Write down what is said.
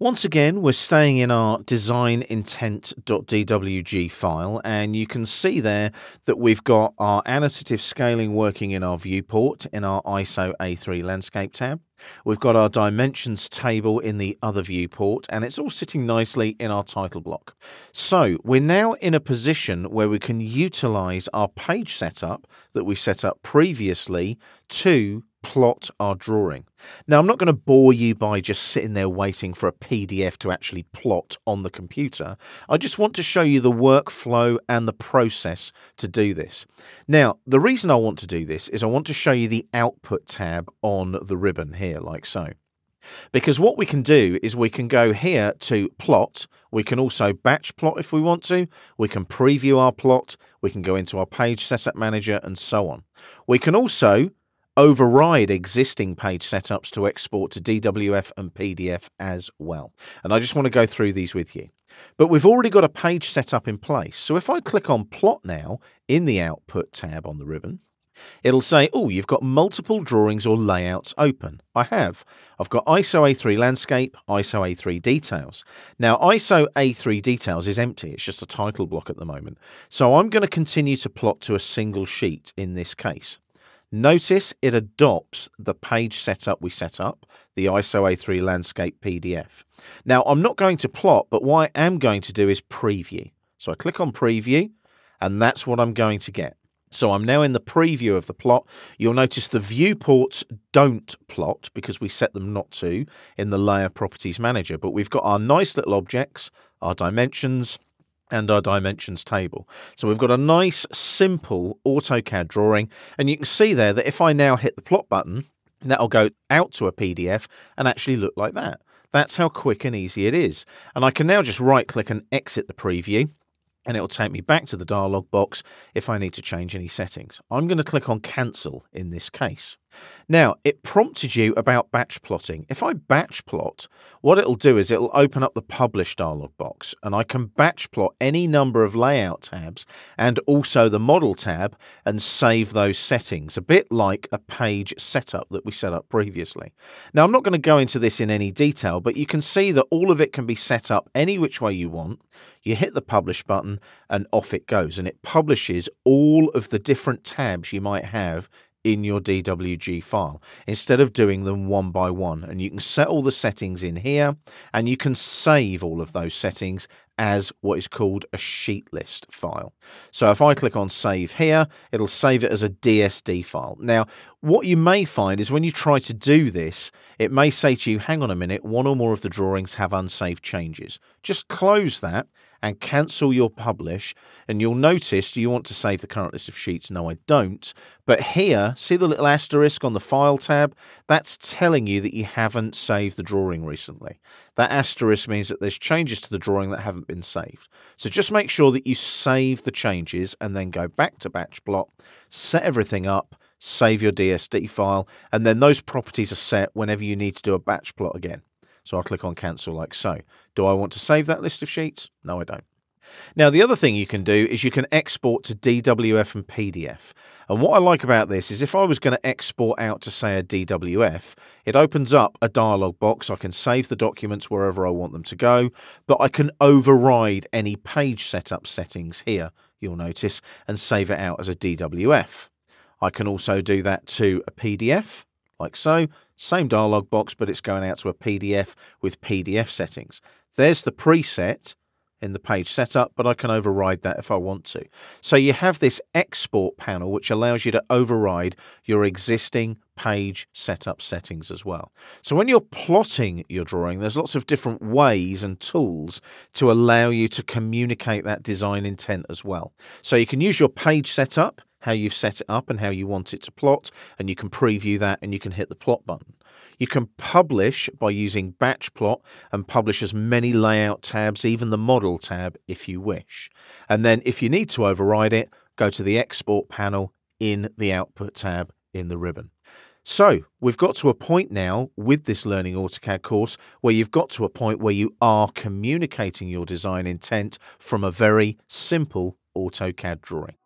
Once again, we're staying in our design file, and you can see there that we've got our annotative scaling working in our viewport in our ISO A3 landscape tab. We've got our dimensions table in the other viewport, and it's all sitting nicely in our title block. So we're now in a position where we can utilize our page setup that we set up previously to plot our drawing. Now, I'm not going to bore you by just sitting there waiting for a PDF to actually plot on the computer. I just want to show you the workflow and the process to do this. Now, the reason I want to do this is I want to show you the output tab on the ribbon here, like so. Because what we can do is we can go here to plot. We can also batch plot if we want to. We can preview our plot. We can go into our page setup manager and so on. We can also override existing page setups to export to DWF and PDF as well. And I just want to go through these with you. But we've already got a page setup in place. So if I click on Plot now in the Output tab on the ribbon, It'll say, oh, you've got multiple drawings or layouts open. I have. I've got ISO A3 Landscape, ISO A3 Details. Now, ISO A3 Details is empty. It's just a title block at the moment. So I'm going to continue to plot to a single sheet in this case. Notice it adopts the page setup we set up, the ISO A3 landscape PDF. Now, I'm not going to plot, but what I am going to do is preview. So I click on preview, and that's what I'm going to get. So I'm now in the preview of the plot. You'll notice the viewports don't plot because we set them not to in the layer properties manager, but we've got our nice little objects, our dimensions, and our dimensions table. So we've got a nice simple AutoCAD drawing and you can see there that if I now hit the plot button, that'll go out to a PDF and actually look like that. That's how quick and easy it is. And I can now just right click and exit the preview and it will take me back to the dialog box if I need to change any settings. I'm going to click on cancel in this case. Now, it prompted you about batch plotting. If I batch plot, what it'll do is it'll open up the publish dialog box and I can batch plot any number of layout tabs and also the model tab and save those settings, a bit like a page setup that we set up previously. Now, I'm not going to go into this in any detail, but you can see that all of it can be set up any which way you want. You hit the publish button and off it goes. And it publishes all of the different tabs you might have in your DWG file instead of doing them one by one. And you can set all the settings in here and you can save all of those settings as what is called a sheet list file. So if I click on save here, it'll save it as a DSD file. Now, what you may find is when you try to do this, it may say to you, hang on a minute, one or more of the drawings have unsaved changes. Just close that and cancel your publish and you'll notice do you want to save the current list of sheets no I don't but here see the little asterisk on the file tab that's telling you that you haven't saved the drawing recently that asterisk means that there's changes to the drawing that haven't hasn't been saved. So just make sure that you save the changes and then go back to batch block, set everything up, save your DSD file, and then those properties are set whenever you need to do a batch plot again. So I'll click on cancel like so. Do I want to save that list of sheets? No, I don't. Now, the other thing you can do is you can export to DWF and PDF. And what I like about this is if I was going to export out to, say, a DWF, it opens up a dialog box. I can save the documents wherever I want them to go, but I can override any page setup settings here, you'll notice, and save it out as a DWF. I can also do that to a PDF, like so. Same dialog box, but it's going out to a PDF with PDF settings. There's the preset in the page setup, but I can override that if I want to. So you have this export panel, which allows you to override your existing page setup settings as well. So when you're plotting your drawing, there's lots of different ways and tools to allow you to communicate that design intent as well. So you can use your page setup how you've set it up and how you want it to plot, and you can preview that and you can hit the plot button. You can publish by using batch plot and publish as many layout tabs, even the model tab if you wish. And then if you need to override it, go to the export panel in the output tab in the ribbon. So we've got to a point now with this Learning AutoCAD course where you've got to a point where you are communicating your design intent from a very simple AutoCAD drawing.